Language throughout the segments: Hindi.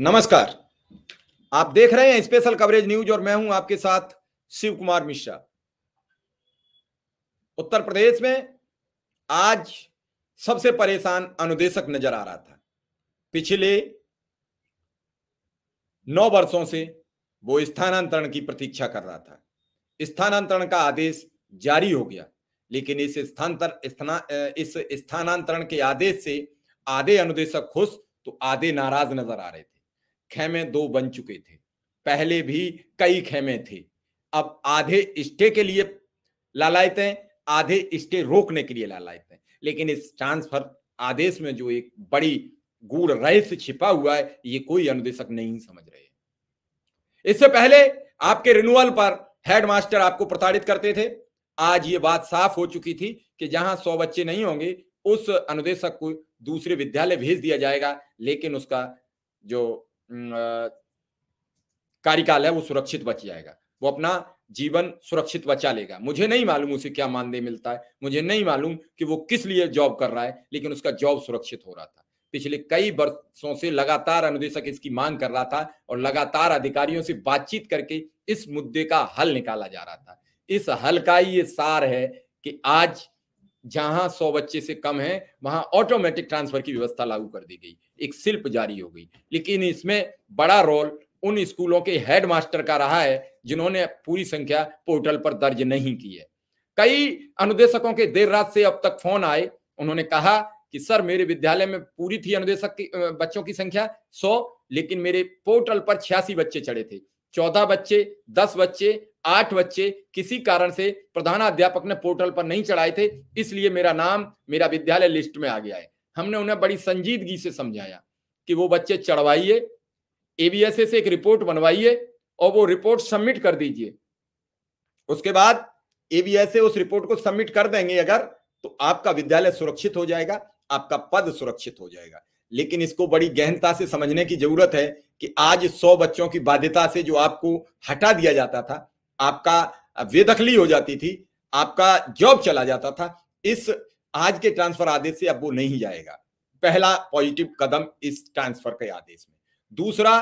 नमस्कार आप देख रहे हैं स्पेशल कवरेज न्यूज और मैं हूं आपके साथ शिव कुमार मिश्रा उत्तर प्रदेश में आज सबसे परेशान अनुदेशक नजर आ रहा था पिछले नौ वर्षों से वो स्थानांतरण की प्रतीक्षा कर रहा था स्थानांतरण का आदेश जारी हो गया लेकिन इस स्थानांतर स्थाना, इस स्थानांतरण के आदेश से आधे अनुदेशक खुश तो आधे नाराज नजर आ रहे थे खेमे दो बन चुके थे पहले भी कई खेमे थे अब आधे स्टे के लिए लालायते हैं आधे स्टे रोकने के लिए लालायते हैं लेकिन इस ट्रांसफर आदेश में जो एक बड़ी गुड़ रहस्य छिपा हुआ है ये कोई अनुदेशक नहीं समझ रहे इससे पहले आपके रिन्यूअल पर हेडमास्टर आपको प्रताड़ित करते थे आज ये बात साफ हो चुकी थी कि जहां सौ बच्चे नहीं होंगे उस अनुदेशक को दूसरे विद्यालय भेज दिया जाएगा लेकिन उसका जो कार्यकाल है वो सुरक्षित बच जाएगा वो अपना जीवन सुरक्षित बचा लेगा मुझे नहीं मालूम उसे क्या मानदेय मिलता है मुझे नहीं मालूम कि वो किस लिए जॉब कर रहा है लेकिन उसका जॉब सुरक्षित हो रहा था पिछले कई वर्षों से लगातार अनुदेशक इसकी मांग कर रहा था और लगातार अधिकारियों से बातचीत करके इस मुद्दे का हल निकाला जा रहा था इस हल का ये सार है कि आज जहां सौ बच्चे से कम है वहां ऑटोमेटिक ट्रांसफर की व्यवस्था लागू कर दी गई एक शिल्प जारी हो गई लेकिन इसमें बड़ा रोल उन स्कूलों के हेडमास्टर का रहा है जिन्होंने पूरी संख्या पोर्टल पर दर्ज नहीं की है कई अनुदेशकों के देर रात से अब तक फोन आए उन्होंने कहा कि सर मेरे विद्यालय में पूरी थी अनुदेशक की बच्चों की संख्या सौ लेकिन मेरे पोर्टल पर छियासी बच्चे चढ़े थे चौदह बच्चे दस बच्चे आठ बच्चे किसी कारण से प्रधानाध्यापक ने पोर्टल पर नहीं चढ़ाए थे इसलिए मेरा नाम मेरा विद्यालय लिस्ट में आ गया है हमने उन्हें बड़ी संजीदगी से समझाया कि वो बच्चे चढ़वाइए एबीएसए से एक रिपोर्ट बनवाइए और वो रिपोर्ट सबमिट कर दीजिए उसके बाद एबीएसए उस रिपोर्ट को सबमिट कर देंगे अगर तो आपका विद्यालय सुरक्षित हो जाएगा आपका पद सुरक्षित हो जाएगा लेकिन इसको बड़ी गहनता से समझने की जरूरत है कि आज सौ बच्चों की बाध्यता से जो आपको हटा दिया जाता था आपका बेदखली हो जाती थी आपका जॉब चला जाता था इस आज के ट्रांसफर आदेश से अब वो नहीं जाएगा पहला पॉजिटिव कदम इस ट्रांसफर के आदेश में दूसरा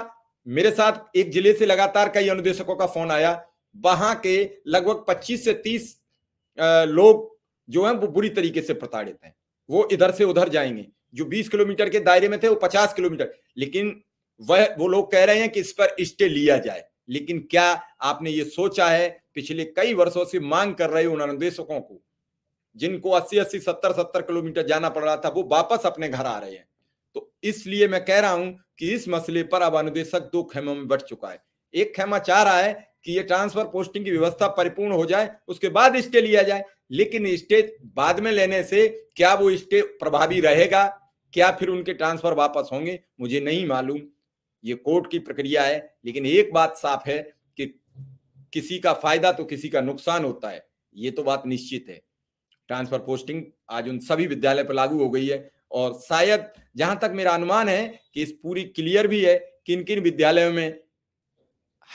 मेरे साथ एक जिले से लगातार कई अनुदेशकों का फोन आया वहां के लगभग 25 से 30 लोग जो हैं वो बुरी तरीके से प्रताड़ित हैं वो इधर से उधर जाएंगे जो 20 किलोमीटर के दायरे में थे वो 50 किलोमीटर लेकिन वह वो लोग कह रहे हैं कि इस पर स्टे लिया जाए लेकिन क्या आपने ये सोचा है पिछले कई वर्षों से मांग कर रहे उन अनुदेशकों को जिनको 80 80 70 70 किलोमीटर जाना पड़ रहा था वो वापस अपने घर आ रहे हैं तो इसलिए मैं कह रहा हूं कि इस मसले पर अब अनुदेशक दो खेमों में बट चुका है एक खेमा चाह रहा है कि ये ट्रांसफर पोस्टिंग की व्यवस्था परिपूर्ण हो जाए उसके बाद स्टे लिया जाए लेकिन स्टे बाद में लेने से क्या वो स्टे प्रभावी रहेगा क्या फिर उनके ट्रांसफर वापस होंगे मुझे नहीं मालूम ये कोर्ट की प्रक्रिया है लेकिन एक बात साफ है कि किसी का फायदा तो किसी का नुकसान होता है ये तो बात निश्चित है ट्रांसफर पोस्टिंग आज उन सभी विद्यालय पर लागू हो गई है और शायद जहां तक मेरा अनुमान है कि इस पूरी क्लियर भी है किन किन विद्यालयों में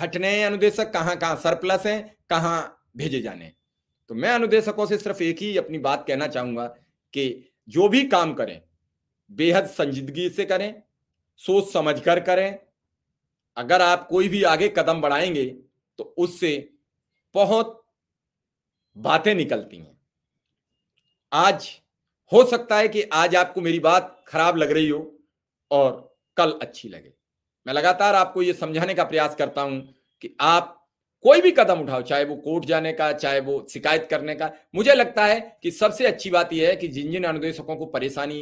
हटने हैं अनुदेशक कहाँ कहाँ सरप्लस हैं कहाँ भेजे जाने तो मैं अनुदेशकों से सिर्फ एक ही अपनी बात कहना चाहूंगा कि जो भी काम करें बेहद संजीदगी से करें सोच समझकर करें अगर आप कोई भी आगे कदम बढ़ाएंगे तो उससे बहुत बातें निकलती हैं आज हो सकता है कि आज आपको मेरी बात खराब लग रही हो और कल अच्छी लगे मैं लगातार आपको ये समझाने का प्रयास करता हूं कि आप कोई भी कदम उठाओ चाहे वो कोर्ट जाने का चाहे वो शिकायत करने का मुझे लगता है कि सबसे अच्छी बात यह है कि जिन जिन अनुदेशकों को परेशानी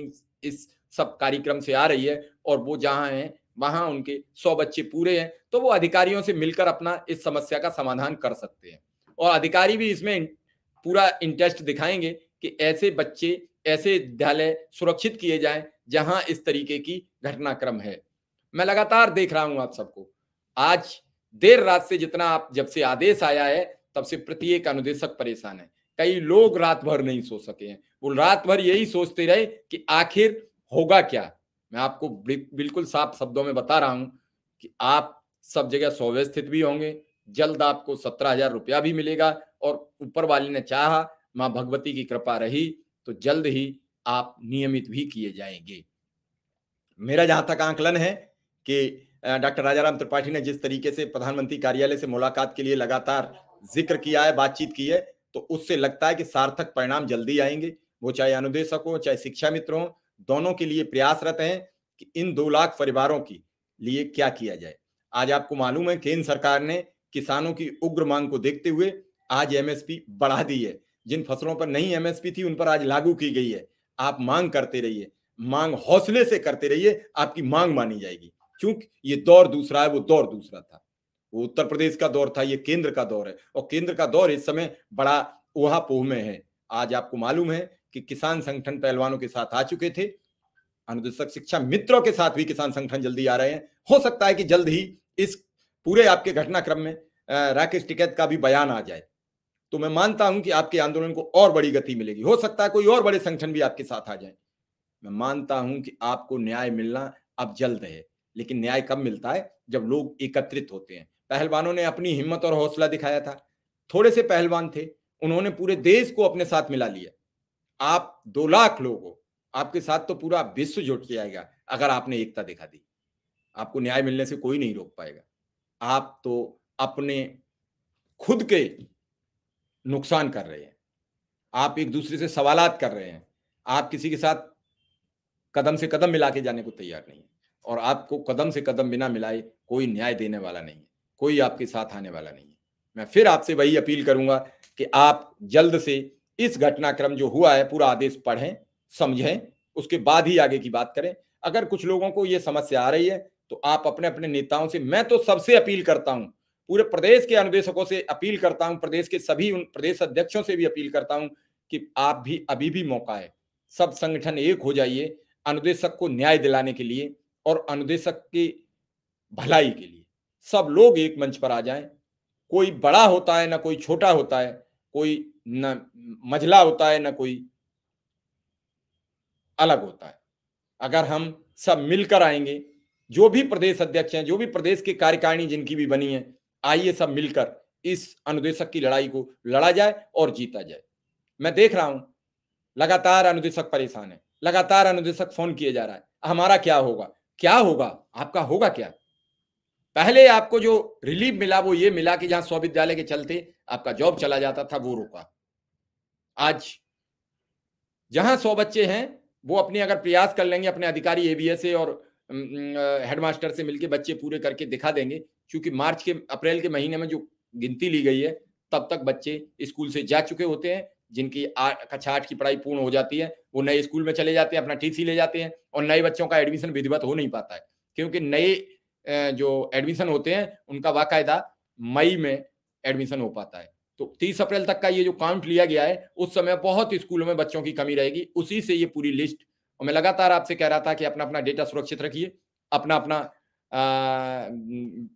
इस सब कार्यक्रम से आ रही है और वो जहां है वहां उनके सौ बच्चे पूरे हैं तो वो अधिकारियों से मिलकर अपना इस समस्या का समाधान कर सकते हैं और अधिकारी भी इसमें पूरा इंटरेस्ट दिखाएंगे कि ऐसे बच्चे ऐसे विद्यालय सुरक्षित किए जाएं जहां इस तरीके की घटनाक्रम है मैं लगातार देख रहा हूं आप सबको आज देर रात से जितना आप जब से आदेश आया है तब से प्रत्येक अनुदेशक परेशान है कई लोग रात भर नहीं सो सके हैं वो रात भर यही सोचते रहे कि आखिर होगा क्या मैं आपको बिल्कुल साफ शब्दों में बता रहा हूं कि आप सब जगह सुव्यवस्थित भी होंगे जल्द आपको सत्रह हजार रुपया भी मिलेगा और ऊपर वाले ने चाहा मां भगवती की कृपा रही तो जल्द ही आप नियमित भी किए जाएंगे मेरा जहां तक आंकलन है कि डॉक्टर राजाराम त्रिपाठी ने जिस तरीके से प्रधानमंत्री कार्यालय से मुलाकात के लिए लगातार जिक्र किया है बातचीत की है तो उससे लगता है कि सार्थक परिणाम जल्दी आएंगे वो चाहे अनुदेशक हो चाहे शिक्षा मित्र हो दोनों के लिए प्रयासरत हैं कि इन दो लाख परिवारों के लिए क्या किया जाए आज आपको मालूम है केंद्र सरकार ने किसानों की उग्र मांग को देखते हुए आज एमएसपी बढ़ा दी है जिन फसलों पर नहीं एमएसपी थी उन पर आज लागू की गई है आप मांग करते रहिए मांग हौसले से करते रहिए आपकी मांग मानी जाएगी क्योंकि ये दौर दूसरा है वो दौर दूसरा था वो उत्तर प्रदेश का दौर था ये केंद्र का दौर है और केंद्र का दौर इस समय बड़ा ओहापोह में है आज आपको मालूम है कि किसान संगठन पहलवानों के साथ आ चुके थे अनुदेशक शिक्षा मित्रों के साथ भी किसान संगठन जल्दी आ रहे हैं हो सकता है कि जल्द ही इस पूरे आपके घटनाक्रम में राकेश टिकैत का भी बयान आ जाए तो मैं मानता हूं कि आपके आंदोलन को और बड़ी गति मिलेगी हो सकता है कोई और बड़े संगठन भी आपके साथ आ जाए मैं मानता हूं कि आपको न्याय मिलना अब जल्द है लेकिन न्याय कब मिलता है जब लोग एकत्रित होते हैं पहलवानों ने अपनी हिम्मत और हौसला दिखाया था थोड़े से पहलवान थे उन्होंने पूरे देश को अपने साथ मिला लिया आप दो लाख लोग हो आपके साथ तो पूरा विश्व जुट के आएगा अगर आपने एकता दिखा दी आपको न्याय मिलने से कोई नहीं रोक पाएगा आप तो अपने खुद के नुकसान कर रहे हैं आप एक दूसरे से सवालात कर रहे हैं आप किसी के साथ कदम से कदम मिला के जाने को तैयार नहीं है और आपको कदम से कदम बिना मिलाए कोई न्याय देने वाला नहीं है कोई आपके साथ आने वाला नहीं है मैं फिर आपसे वही अपील करूंगा कि आप जल्द से इस घटनाक्रम जो हुआ है पूरा आदेश पढ़ें समझें उसके बाद ही आगे की बात करें अगर कुछ लोगों को ये समस्या आ रही है तो आप अपने अपने नेताओं से मैं तो सबसे अपील करता हूं पूरे प्रदेश के अनुदेशकों से अपील करता हूं प्रदेश के सभी उन प्रदेश अध्यक्षों से भी अपील करता हूं कि आप भी अभी भी मौका है सब संगठन एक हो जाइए अनुदेशक को न्याय दिलाने के लिए और अनुदेशक की भलाई के लिए सब लोग एक मंच पर आ जाएं कोई बड़ा होता है ना कोई छोटा होता है कोई न मझला होता है न कोई अलग होता है अगर हम सब मिलकर आएंगे जो भी प्रदेश अध्यक्ष हैं जो भी प्रदेश के कार्यकारिणी जिनकी भी बनी है आइए सब मिलकर इस अनुदेशक की लड़ाई को लड़ा जाए और जीता जाए मैं देख रहा हूं लगातार अनुदेशक परेशान है लगातार अनुदेशक फोन किए जा रहा है हमारा क्या होगा क्या होगा आपका होगा क्या पहले आपको जो रिलीफ मिला वो ये मिला कि जहां स्वविद्यालय के चलते आपका जॉब चला जाता था वो रोका आज जहां सौ बच्चे हैं वो अपने अगर प्रयास कर लेंगे अपने अधिकारी एबीएसए और हेडमास्टर से मिलकर बच्चे पूरे करके दिखा देंगे क्योंकि मार्च के अप्रैल के महीने में जो गिनती ली गई है तब तक बच्चे स्कूल से जा चुके होते हैं जिनकी कक्षा आठ की पढ़ाई पूर्ण हो जाती है वो नए स्कूल में चले जाते हैं अपना टीसी ले जाते हैं और नए बच्चों का एडमिशन विधिवत हो नहीं पाता है क्योंकि नए जो एडमिशन होते हैं उनका बाकायदा मई में एडमिशन हो पाता है तो तीस अप्रैल तक का ये जो काउंट लिया गया है उस समय बहुत स्कूलों में बच्चों की कमी रहेगी उसी से ये पूरी लिस्ट और मैं लगातार आपसे कह रहा था कि अपना अपना डेटा सुरक्षित रखिए अपना अपना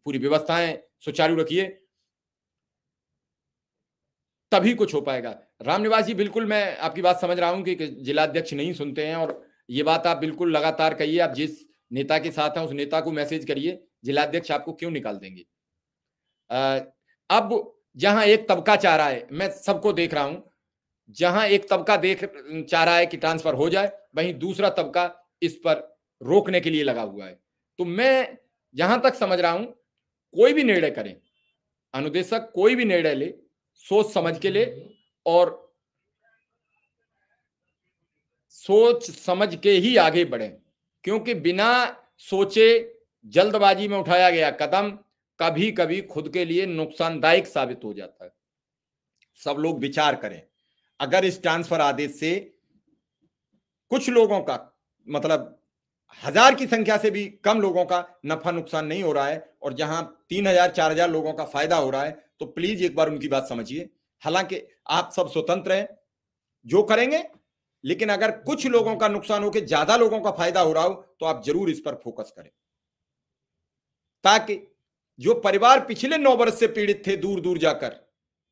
पूरी व्यवस्थाएं सुचारू रखिए तभी कुछ हो पाएगा रामनिवास जी बिल्कुल मैं आपकी बात समझ रहा हूं कि जिलाध्यक्ष नहीं सुनते हैं और ये बात आप बिल्कुल लगातार कहिए आप जिस नेता के साथ हैं उस नेता को मैसेज करिए जिलाध्यक्ष आपको क्यों निकाल देंगे अब जहां एक तबका चाह रहा है मैं सबको देख रहा हूं जहां एक तबका देख चाह रहा है कि ट्रांसफर हो जाए वहीं दूसरा तबका इस पर रोकने के लिए लगा हुआ है तो मैं जहां तक समझ रहा हूं कोई भी निर्णय करें अनुदेशक कोई भी निर्णय ले सोच समझ के ले और सोच समझ के ही आगे बढ़े क्योंकि बिना सोचे जल्दबाजी में उठाया गया कदम कभी कभी खुद के लिए नुकसानदायक साबित हो जाता है सब लोग विचार करें अगर इस ट्रांसफर आदेश से कुछ लोगों का मतलब हजार की संख्या से भी कम लोगों का नफा नुकसान नहीं हो रहा है और जहां तीन हजार चार हजार लोगों का फायदा हो रहा है तो प्लीज एक बार उनकी बात समझिए हालांकि आप सब स्वतंत्र हैं जो करेंगे लेकिन अगर कुछ लोगों का नुकसान होकर ज्यादा लोगों का फायदा हो रहा हो तो आप जरूर इस पर फोकस करें ताकि जो परिवार पिछले नौ वर्ष से पीड़ित थे दूर दूर जाकर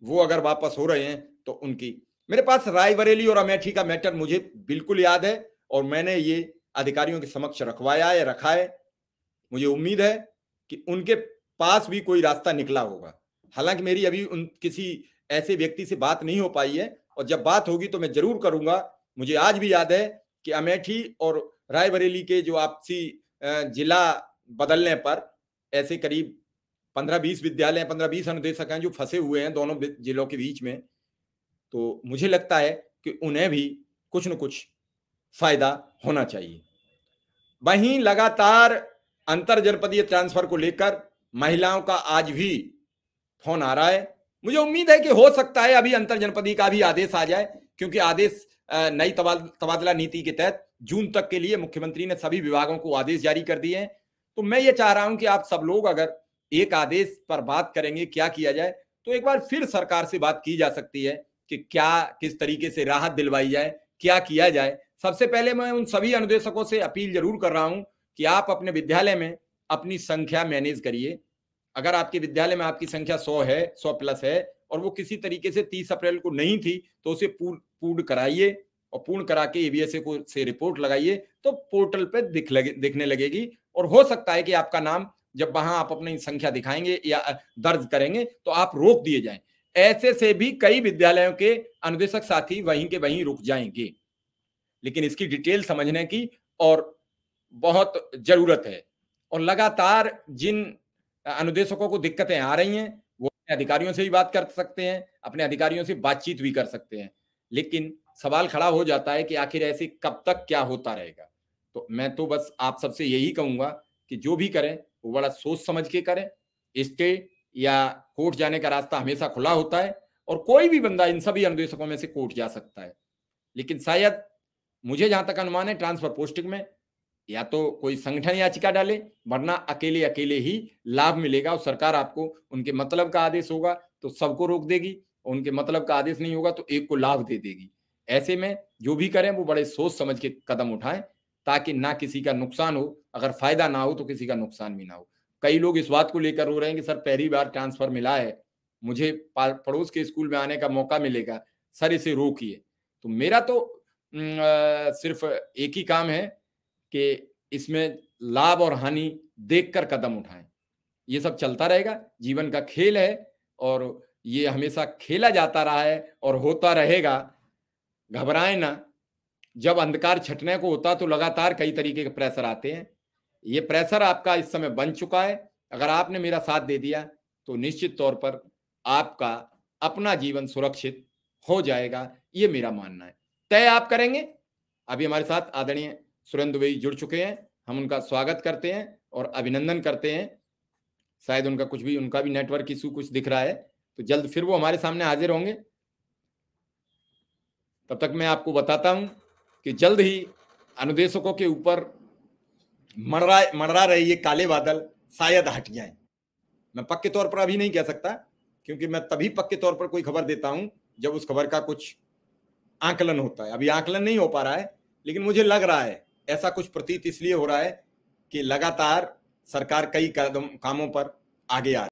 वो अगर वापस हो रहे हैं तो उनकी मेरे पास रायबरेली और अमेठी का मैटर मुझे बिल्कुल याद है और मैंने ये अधिकारियों के समक्ष रखवाया है रखा है मुझे उम्मीद है कि उनके पास भी कोई रास्ता निकला होगा हालांकि मेरी अभी उन किसी ऐसे व्यक्ति से बात नहीं हो पाई है और जब बात होगी तो मैं जरूर करूंगा मुझे आज भी याद है कि अमेठी और रायबरेली के जो आपसी जिला बदलने पर ऐसे करीब पंद्रह बीस विद्यालय पंद्रह बीस अनुदेशक हैं जो फंसे हुए हैं दोनों जिलों के बीच में तो मुझे लगता है कि उन्हें भी कुछ न कुछ फायदा होना चाहिए वहीं लगातार अंतर जनपदीय ट्रांसफर को लेकर महिलाओं का आज भी फोन आ रहा है मुझे उम्मीद है कि हो सकता है अभी अंतर जनपदीय का भी आदेश आ जाए क्योंकि आदेश नई तबादला नीति के तहत जून तक के लिए मुख्यमंत्री ने सभी विभागों को आदेश जारी कर दिए हैं तो मैं ये चाह रहा हूं कि आप सब लोग अगर एक आदेश पर बात करेंगे क्या किया जाए तो एक बार फिर सरकार से बात की जा सकती है कि क्या किस तरीके से राहत दिलवाई जाए क्या किया जाए सबसे पहले मैं उन सभी अनुदेशकों से अपील जरूर कर रहा हूं कि आप अपने विद्यालय में अपनी संख्या मैनेज करिए अगर आपके विद्यालय में आपकी संख्या सौ है सौ प्लस है और वो किसी तरीके से तीस अप्रैल को नहीं थी तो उसे पूर्ण कराइए और पूर्ण करा के एबीएसए को से रिपोर्ट लगाइए तो पोर्टल पर दिख लगे दिखने लगेगी और हो सकता है कि आपका नाम जब वहां आप अपनी संख्या दिखाएंगे या दर्ज करेंगे तो आप रोक दिए जाए ऐसे से भी कई विद्यालयों के अनुदेशक साथी वहीं के वहीं रुक जाएंगे लेकिन इसकी डिटेल समझने की और बहुत जरूरत है और लगातार जिन अनुदेशकों को दिक्कतें आ रही हैं वो अपने अधिकारियों से भी बात कर सकते हैं अपने अधिकारियों से बातचीत भी कर सकते हैं लेकिन सवाल खड़ा हो जाता है कि आखिर ऐसे कब तक क्या होता रहेगा तो मैं तो बस आप सबसे यही कहूंगा कि जो भी करें वो बड़ा सोच समझ के करें स्टेट या कोर्ट जाने का रास्ता हमेशा खुला होता है और कोई भी बंदा इन सभी अनुदेशकों में से कोर्ट जा सकता है लेकिन शायद मुझे जहां तक अनुमान है ट्रांसफर पोस्टिंग में या तो कोई संगठन याचिका डाले वरना अकेले अकेले ही लाभ मिलेगा और सरकार आपको उनके मतलब का आदेश होगा तो सबको रोक देगी और उनके मतलब का आदेश नहीं होगा तो एक को लाभ दे देगी ऐसे में जो भी करें वो बड़े सोच समझ के कदम उठाएं ताकि ना किसी का नुकसान हो अगर फायदा ना हो तो किसी का नुकसान भी ना हो कई लोग इस बात को लेकर रो रहे हैं कि सर पहली बार ट्रांसफर मिला है मुझे पड़ोस के स्कूल में आने का मौका मिलेगा सर इसे रोकिए तो मेरा तो सिर्फ एक ही काम है कि इसमें लाभ और हानि देखकर कदम उठाएं ये सब चलता रहेगा जीवन का खेल है और ये हमेशा खेला जाता रहा है और होता रहेगा घबराए ना जब अंधकार छटने को होता तो लगातार कई तरीके के प्रेशर आते हैं ये प्रेशर आपका इस समय बन चुका है अगर आपने मेरा साथ दे दिया तो निश्चित तौर पर आपका अपना जीवन सुरक्षित हो जाएगा ये मेरा मानना है तय आप करेंगे अभी हमारे साथ आदरणीय सुरेंद्र दुबई जुड़ चुके हैं हम उनका स्वागत करते हैं और अभिनंदन करते हैं शायद उनका कुछ भी उनका भी नेटवर्क इशू कुछ दिख रहा है तो जल्द फिर वो हमारे सामने हाजिर होंगे तब तक मैं आपको बताता हूं कि जल्द ही अनुदेशकों के ऊपर मंडरा मंडरा रहे ये काले बादल शायद हट जाए मैं पक्के तौर पर अभी नहीं कह सकता क्योंकि मैं तभी पक्के तौर पर कोई खबर देता हूं जब उस खबर का कुछ आकलन होता है अभी आकलन नहीं हो पा रहा है लेकिन मुझे लग रहा है ऐसा कुछ प्रतीत इसलिए हो रहा है कि लगातार सरकार कई कदम कामों पर आगे आ